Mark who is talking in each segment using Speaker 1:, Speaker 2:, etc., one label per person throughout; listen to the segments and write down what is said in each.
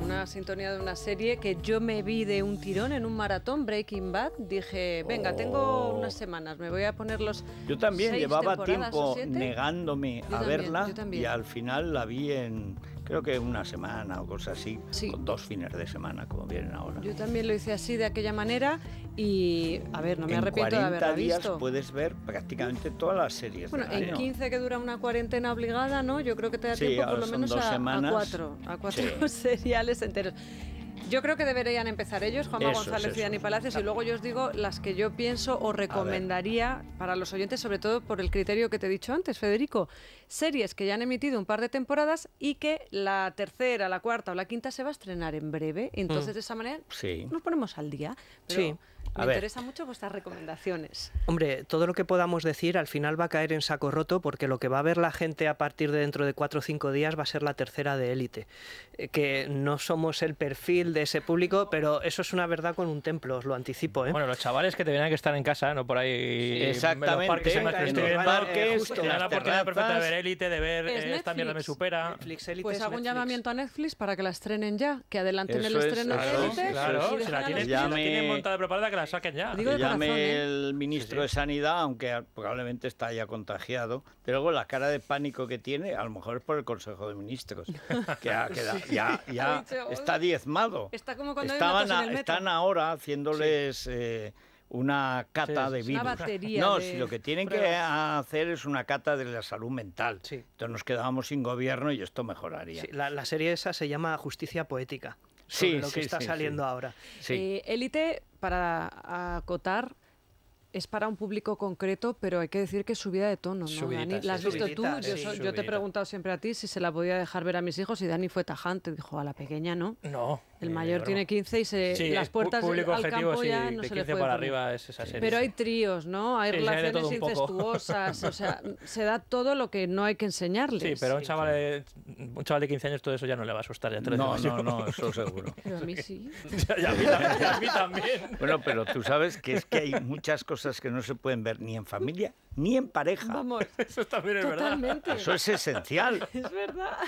Speaker 1: una sintonía de una serie que yo me vi de un tirón en un maratón Breaking Bad. Dije, venga, tengo oh. unas semanas, me voy a poner los. Yo también llevaba tiempo
Speaker 2: negándome a verla y al final la vi en creo que una semana o cosas así, con dos fines de semana, como vienen ahora. Yo
Speaker 1: también lo hice así de aquella manera y, a ver, no me arrepiento de haberla días visto.
Speaker 2: puedes ver prácticamente todas las series.
Speaker 1: Bueno, en 15 que dura una cuarentena obligada, ¿no? Yo creo que te da tiempo por lo menos a, cuatro, a cuatro seriales enteros. Yo creo que deberían empezar ellos, Juanma González y Dani Palacios, y luego yo os digo las que yo pienso o recomendaría para los oyentes, sobre todo por el criterio que te he dicho antes, Federico. Series que ya han emitido un par de temporadas y que la tercera, la cuarta o la quinta se va a estrenar en breve. Entonces, mm. de esa manera nos ponemos al día. Pero me interesa mucho vuestras recomendaciones.
Speaker 3: Hombre, todo lo que podamos decir al final va a caer en saco roto porque lo que va a ver la gente a partir de dentro de cuatro o cinco días va a ser la tercera de élite. Eh, que no somos el perfil de ese público, pero eso es una verdad con un templo, os lo
Speaker 4: anticipo. ¿eh? Bueno, los chavales que vienen que estar en casa, no por ahí. exactamente. Los parques, la oportunidad perfecta de ver élite, de ver eh, esta mierda me
Speaker 1: supera. pues hago un llamamiento a Netflix para que la estrenen ya, que adelante el estreno de élite.
Speaker 4: Claro, la tienen, montada preparada, que que llame ¿eh?
Speaker 2: el ministro de Sanidad, aunque probablemente está ya contagiado, pero luego la cara de pánico que tiene, a lo mejor es por el Consejo de Ministros, que ya, está diezmado.
Speaker 1: como Están
Speaker 2: ahora haciéndoles... Eh, una cata de virus. no, si lo que tienen que hacer es una cata de la salud mental. Entonces nos quedábamos sin gobierno y esto mejoraría. la, serie
Speaker 3: esa se llama Justicia Poética. Sí, lo que está saliendo ahora.
Speaker 1: Élite eh, para acotar, es para un público concreto, pero hay que decir que es subida de tono, ¿no, Dani? ¿La has visto tú? Yo, yo te he preguntado siempre a ti si se la podía dejar ver a mis hijos y Dani fue tajante. Dijo, a la pequeña no. No, el eh, mayor tiene 15 y se, las puertas al campo ya no se le para arriba es
Speaker 4: esa
Speaker 3: serie. Pero hay
Speaker 1: tríos, ¿no? Hay relaciones incestuosas, o sea, se da todo lo que no hay que enseñarles. Sí, pero a un
Speaker 4: chaval, de, un chaval de 15 años todo eso ya no le
Speaker 2: va a asustar. Ya no, no, no, eso seguro.
Speaker 1: Pero a mí sí. a
Speaker 2: mí también. Bueno, pero tú sabes que es que hay muchas cosas que no se pueden ver ni en familia ni en pareja. Vamos. Eso también es verdad. Eso es esencial.
Speaker 1: Es verdad.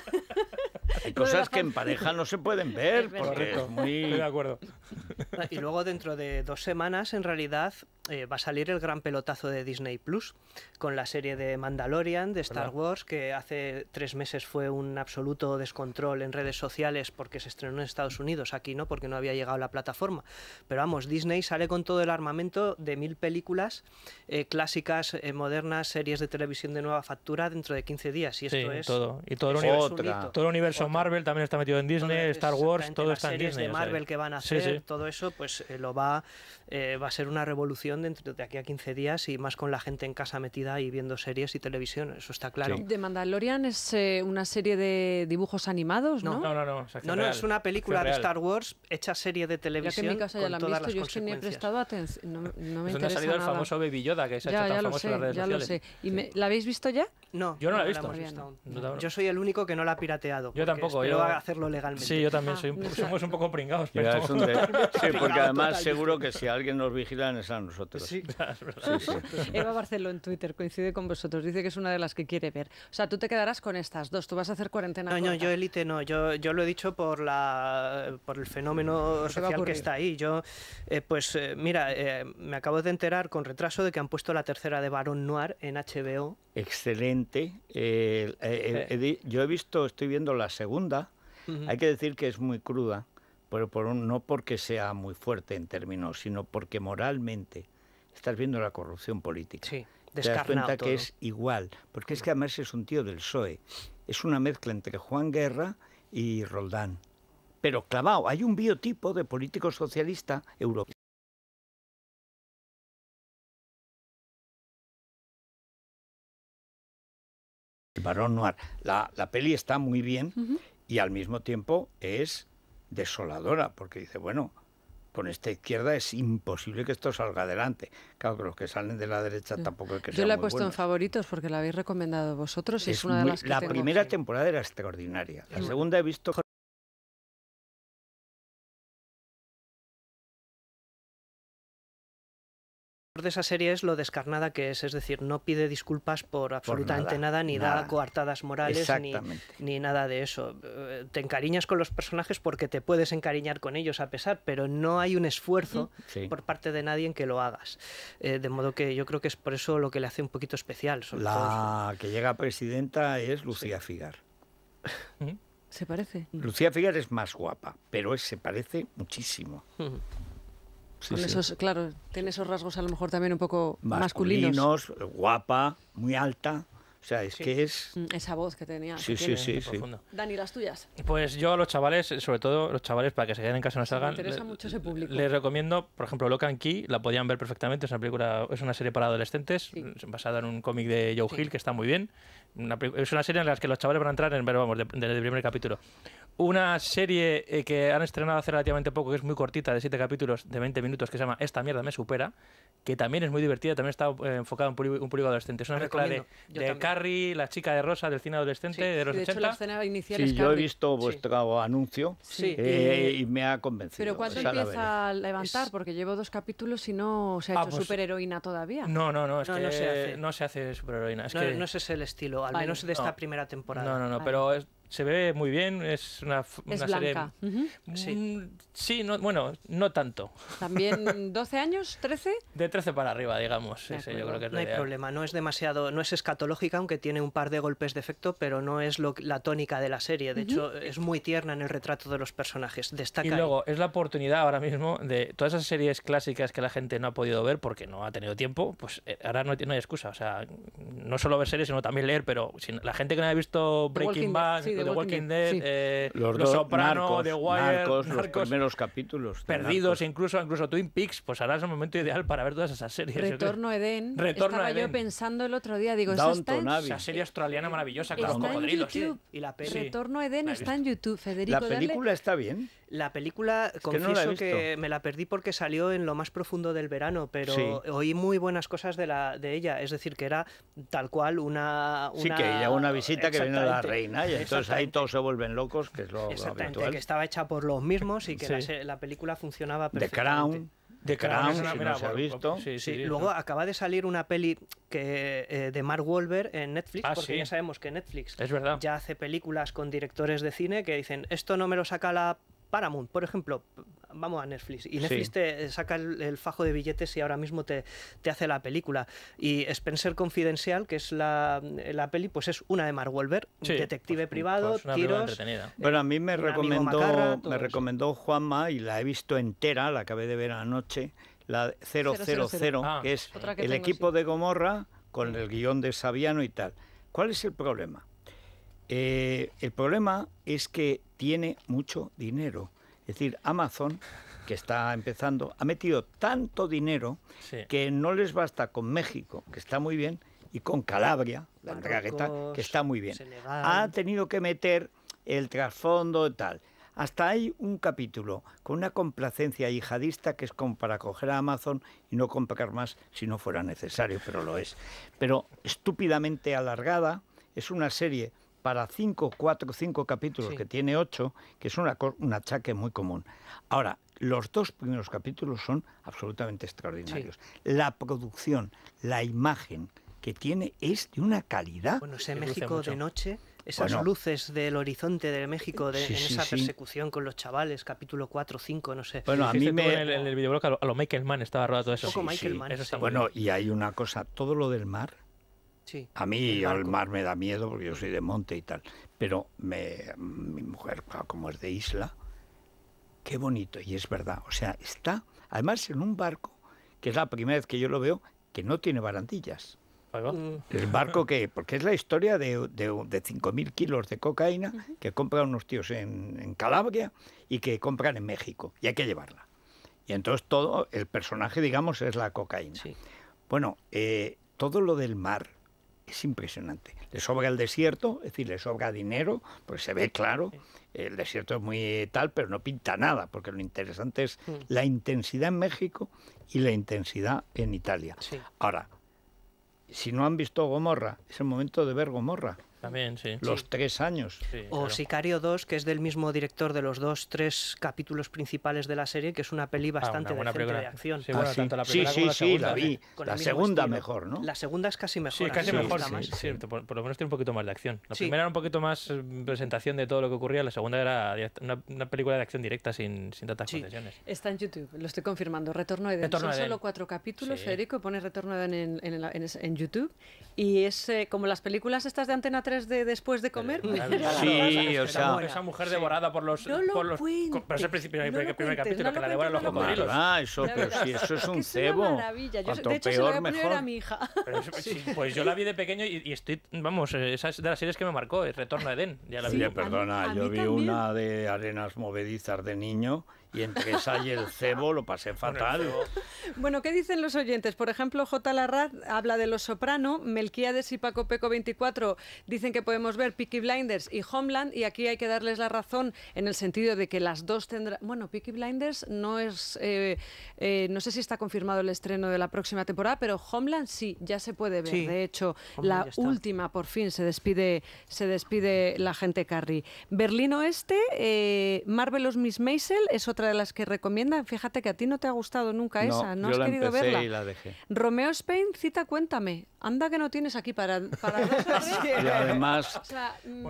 Speaker 1: Hay cosas
Speaker 2: que en pareja no se pueden ver es porque es muy... Estoy de acuerdo.
Speaker 3: Y luego dentro de dos semanas, en realidad, eh, va a salir el gran pelotazo de Disney Plus con la serie de Mandalorian, de Star Wars, que hace tres meses fue un absoluto descontrol en redes sociales porque se estrenó en Estados Unidos, aquí no, porque no había llegado la plataforma. Pero vamos, Disney sale con todo el armamento de mil películas eh, clásicas, eh, modernas, series de televisión de nueva factura dentro de 15 días. Y esto es. Todo. Y todo
Speaker 4: el universo, todo el universo Marvel también está metido en Disney, Star Wars, todo está en Disney. de Marvel que van a hacer,
Speaker 3: todo eso pues eh, lo va, eh, va a ser una revolución dentro de aquí a 15 días y más con la gente en casa metida y viendo series y televisión, eso está claro. ¿De
Speaker 1: Mandalorian es eh, una serie de dibujos animados, ¿no? No, no, no,
Speaker 3: no, es, no, es una película de Star Wars hecha serie de televisión. Ya que en mi casa ya la han visto, yo es que ni he prestado
Speaker 1: atención, no, me ha salido el famoso
Speaker 3: Baby Yoda que ha ya, lo sé, ya Lo sé. ¿Y la habéis visto ya? No, yo no la he visto. Yo soy el único que no la ha pirateado. Yo tampoco. Yo a
Speaker 1: hacerlo legalmente. Sí, yo también soy ah, somos un poco
Speaker 4: pringados.
Speaker 2: Pero... Es un, Sí, porque además seguro que si alguien nos vigila es a nosotros. Eva
Speaker 1: Barceló en Twitter coincide con vosotros, dice que es una de las que quiere ver. O sea, tú te quedarás con estas dos, tú vas a hacer cuarentena. No, no, yo elite. no, yo,
Speaker 3: yo lo he dicho por, la, por el fenómeno social que está ahí. Yo, eh, pues eh, mira, eh, me acabo de enterar con retraso de que han puesto la tercera de Barón Noir en HBO.
Speaker 2: Excelente. yo he visto, estoy viendo la segunda. Hay que decir que es muy cruda pero no porque sea muy fuerte en términos, sino porque moralmente estás viendo la corrupción política. Sí, Te das cuenta que es igual, porque es que mm. además es un tío del PSOE, es una mezcla entre Juan Guerra y Roldán. Pero clavado, hay un biotipo de político socialista europeo. El Barón Noir. La, peli está muy bien y al mismo tiempo es desoladora, porque dice, bueno, con esta izquierda es imposible que esto salga adelante. Claro que los que salen de la derecha mm. tampoco es que Yo la he puesto en
Speaker 1: favoritos porque la habéis recomendado vosotros y es, una de las que La primera
Speaker 2: temporada era extraordinaria. La segunda he visto
Speaker 1: de esa serie es lo descarnada que es, es decir, no pide disculpas por
Speaker 3: absolutamente nada, ni da coartadas morales, ni, nada de eso. Eh, te encariñas con los personajes porque te puedes encariñar con ellos a pesar, pero no hay un esfuerzo por parte de nadie en que lo hagas. Eh, de modo que yo creo que es por eso lo que le hace un poquito especial. La
Speaker 2: que llega presidenta es Lucía Figar. ¿Mm? ¿Se parece? Lucía Figar es más guapa, pero se parece muchísimo
Speaker 1: claro, tiene esos rasgos a lo mejor también un poco masculinos.
Speaker 2: masculinos guapa, muy alta. O sea, es que es...
Speaker 1: Mm, esa voz que tenía. Sí, sí, sí, Dani, las tuyas.
Speaker 4: Pues yo a los chavales, sobre todo los chavales, para que se queden en casa y no salgan... interesa Les recomiendo, por ejemplo, Locan Key, la podían ver perfectamente, es una película, es una serie para adolescentes, basada en un cómic de Joe Hill, que está muy bien es una serie en la que los chavales van a entrar en vamos, desde el primer capítulo. Una serie eh, que han estrenado hace relativamente poco, que es muy cortita, de 7 capítulos, de 20 minutos, que se llama Esta mierda me supera, que también es muy divertida, también está eh, enfocada en un público adolescente. Es una mezcla de, Carrie, la chica de Rosa, del cine adolescente de los
Speaker 1: yo he
Speaker 2: visto vuestro anuncio eh, y me ha convencido. Pero ¿cuándo empieza
Speaker 1: a levantar? Porque llevo dos capítulos y no se ha ah, hecho super pues superheroína todavía. No, no, no, es que
Speaker 4: no se hace, no superheroína. Es que... no ese el estilo al menos de esta primera temporada. No, no, no, pero es, se ve muy bien, es una, es una blanca.
Speaker 1: serie... Mm,
Speaker 4: sí, bueno, no tanto.
Speaker 1: ¿También 12 años, 13?
Speaker 4: De 13 para arriba, digamos. no hay problema, no es demasiado, no es
Speaker 3: escatológica, aunque tiene un par de golpes de efecto, pero no es la tónica de la serie. De hecho, es muy tierna en el retrato de los personajes, destaca. Y luego,
Speaker 4: es la oportunidad ahora mismo de todas esas series clásicas que la gente no ha podido ver porque no ha tenido tiempo, pues eh, ahora no, hay excusa. O sea, no solo ver series, sino también leer, pero la gente que no ha visto Breaking Bad... The, Walking, Dead, eh, Los, dos Sopranos, The Wire, Narcos, los
Speaker 2: primeros capítulos. Perdidos,
Speaker 4: incluso incluso Twin Peaks, pues ahora es el momento ideal para ver todas esas series. Retorno
Speaker 1: a Edén. Estaba yo pensando el otro día, digo, esa,
Speaker 4: serie australiana maravillosa, claro, Y
Speaker 3: la
Speaker 1: Retorno a Edén está en YouTube, Federico.
Speaker 2: La película está bien. La película, confieso que
Speaker 3: me la perdí porque salió en lo más profundo del verano, pero oí muy buenas cosas de, la, de ella. Es decir, que era tal cual una. Sí, que ella una visita que viene la reina y entonces ahí
Speaker 2: todos se vuelven locos, que es lo Exactamente, que estaba
Speaker 3: hecha por los mismos y que la, película funcionaba perfectamente. The Crown.
Speaker 2: The Crown, si no se ha visto. luego
Speaker 3: acaba de salir una peli que, eh, de Mark Wolver en Netflix, ah, porque ya sabemos que Netflix ya hace películas con directores de cine que dicen, esto no me lo saca la Paramount, por ejemplo, vamos a Netflix. Y Netflix te saca el, fajo de billetes y ahora mismo te, hace la película. Y Spencer Confidencial, que es la,
Speaker 2: peli, pues es una de Mark Wolver detective pues, privado, pues tiros. Eh, bueno, a mí me recomendó, me recomendó Juanma y la he visto entera, la acabé de ver anoche, la 000, que ah. es el equipo de Gomorra con el guión de Sabiano y tal. ¿Cuál es el problema? Eh, el problema es que tiene mucho dinero es decir, Amazon, que está empezando, ha metido tanto dinero que no les basta con México, que está muy bien, y con Calabria, la dragueta que está muy bien. Ha tenido que meter el trasfondo y tal. Hasta hay un capítulo con una complacencia yihadista que es como para coger a Amazon y no comprar más si no fuera necesario, pero lo es. Pero estúpidamente alargada, es una serie para cinco, cuatro, cinco capítulos, que tiene ocho, que es una, un achaque muy común. Ahora, los dos primeros capítulos son absolutamente extraordinarios. La producción, la imagen que tiene es de una calidad. Bueno, ese México de noche,
Speaker 3: esas luces del horizonte de México, de, en esa persecución con los chavales, capítulo 4, 5, no sé. Bueno, a mí me...
Speaker 2: En el, videoblog a lo, Michael Mann estaba rodado todo eso. bueno, y hay una cosa, todo lo del mar a mí al mar me da miedo porque yo soy de monte y tal. Pero mi mujer, como es de isla, qué bonito. Y es verdad. O sea, está además en un barco, que es la primera vez que yo lo veo, que no tiene barandillas. Mm. El barco que, porque es la historia de, de, de 5.000 kilos de cocaína que compran unos tíos en, Calabria y que compran en México y hay que llevarla. Y entonces todo, el personaje, digamos, es la cocaína. Bueno, eh, todo lo del mar, es impresionante. Le sobra el desierto, es decir, le sobra dinero, pues se ve claro. El desierto es muy tal, pero no pinta nada, porque lo interesante es mm. la intensidad en México y la intensidad en Italia. Ahora, si no han visto Gomorra, es el momento de ver Gomorra.
Speaker 4: También, Los
Speaker 2: tres años. o Sicario 2, que es del mismo
Speaker 3: director de los dos, tres capítulos principales de la serie, que es una peli ah, bastante de acción. la segunda. segunda mejor, ¿no? La segunda es casi mejor. Sí, casi mejor, más.
Speaker 4: por, lo menos tiene un poquito más de acción. La primera era un poquito más eh, presentación de todo lo que ocurría, la segunda era una, película de acción directa sin, sin tantas condiciones.
Speaker 1: Está en YouTube, lo estoy confirmando. Retorno de Son solo cuatro capítulos, Federico, pone Retorno en, en, YouTube. Y es eh, como las películas estas de Antena 3 de después de comer. Pues,
Speaker 4: sí, o sea. Esa mujer devorada por los. No por los pero es el primer, capítulo que la devoran los cocodrilos. Ah, eso, pero si eso es
Speaker 1: un cebo. una maravilla. Yo, de hecho, peor, mejor. a mi hija.
Speaker 4: Pues yo la vi de pequeño y estoy. Vamos, esa es de las series que me marcó, Retorno a Edén.
Speaker 2: Ya la vi. Perdona, yo vi una de arenas movedizas de niño y entre esa y el cebo lo pasé fatal.
Speaker 1: bueno, ¿qué dicen los oyentes? Por ejemplo, J. Larraz habla de Los Soprano, Melquíades y Paco Peco 24 dicen que podemos ver Peaky Blinders y Homeland y aquí hay que darles la razón en el sentido de que las dos tendrán... Bueno, Peaky Blinders no es... Eh, eh, no sé si está confirmado el estreno de la próxima temporada, pero Homeland sí, ya se puede ver. De hecho, la última por fin se despide, se despide la gente Carrie. Berlín Oeste, eh, Marvelous Miss Maisel es otra de las que recomiendan. Fíjate que a ti no te ha gustado nunca esa, no has querido verla. Romeo Spain, cita Cuéntame. Anda que no tienes aquí para, Y además, mm,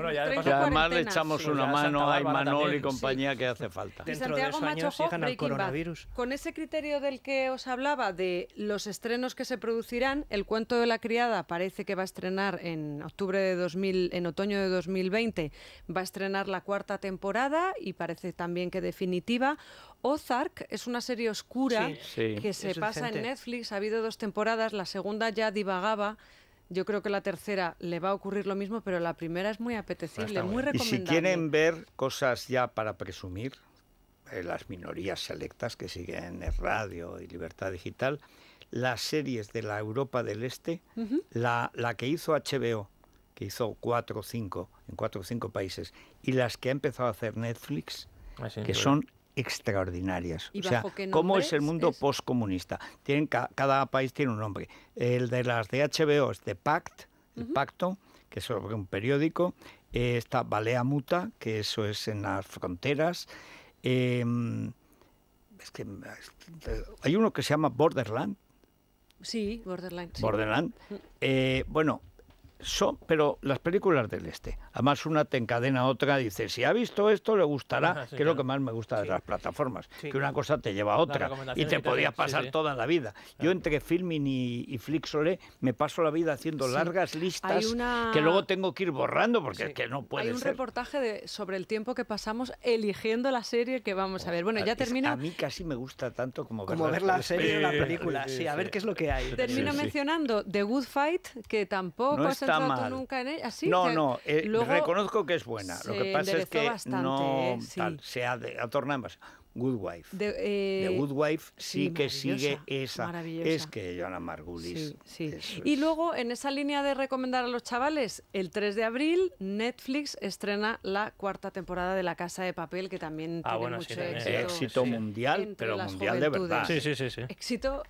Speaker 1: le echamos una
Speaker 2: mano a Manol y compañía que hace falta. Dentro Santiago de coronavirus.
Speaker 1: Con ese criterio del que os hablaba, de los estrenos que se producirán, El cuento de la criada parece que va a estrenar en octubre de 2000, en otoño de 2020, va a estrenar la cuarta temporada y parece también que definitiva. Ozark es una serie oscura que se pasa en Netflix. Ha habido dos temporadas, la segunda ya divagaba. Yo creo que la tercera le va a ocurrir lo mismo, pero la primera es muy apetecible, muy recomendable. si quieren
Speaker 2: ver cosas ya para presumir, eh, las minorías selectas que siguen en radio y libertad digital, las series de la Europa del Este, la, que hizo HBO, que hizo cuatro o cinco, en cuatro o cinco países, y las que ha empezado a hacer Netflix, ah, que son extraordinarias. o sea, ¿cómo es el mundo poscomunista. postcomunista? Tienen, cada país tiene un nombre. El de las de es The Pact, el pacto, que es sobre un periódico. está Balea Muta, que eso es en las fronteras. Em, es que, hay uno que se llama Borderland.
Speaker 1: Sí, Borderland. Borderland.
Speaker 2: Mm. Eh, bueno, pero las películas del este. Además, una te encadena a otra, dice, si ha visto esto, le gustará, que es lo que más me gusta de las plataformas, que una cosa te lleva a otra y te podías pasar toda la vida. Yo entre Filmin y, y, Flixole me paso la vida haciendo largas listas que luego tengo que ir borrando porque es que no puede Hay un
Speaker 1: reportaje de, sobre el tiempo que pasamos eligiendo la serie que vamos a ver. Bueno, ya termina... A
Speaker 2: mí casi me gusta tanto como, como ver la, serie o la película, sí, a ver qué es lo que hay. Termino
Speaker 1: mencionando The Good Fight, que tampoco... No, no, eh, reconozco que es buena. Lo que pasa es que no
Speaker 2: se ha, de, Good Wife.
Speaker 1: De, eh, Good
Speaker 2: Wife sí, que sigue esa. Es que Joana Margulis. Sí, Y
Speaker 1: luego, en esa línea de recomendar a los chavales, el 3 de abril Netflix estrena la cuarta temporada de La Casa de Papel, que también ah, tiene mucho éxito.
Speaker 2: mundial, pero mundial de verdad. Sí, sí, sí.
Speaker 1: Éxito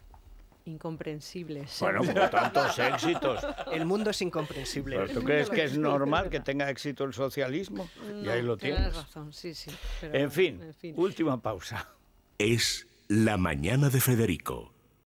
Speaker 1: Incomprensibles. Bueno, con tantos éxitos.
Speaker 2: El mundo es incomprensible. ¿Tú crees que es normal que tenga éxito el socialismo? y ahí lo tienes.
Speaker 1: razón, sí, sí.
Speaker 2: en fin, última pausa. Es la mañana de Federico.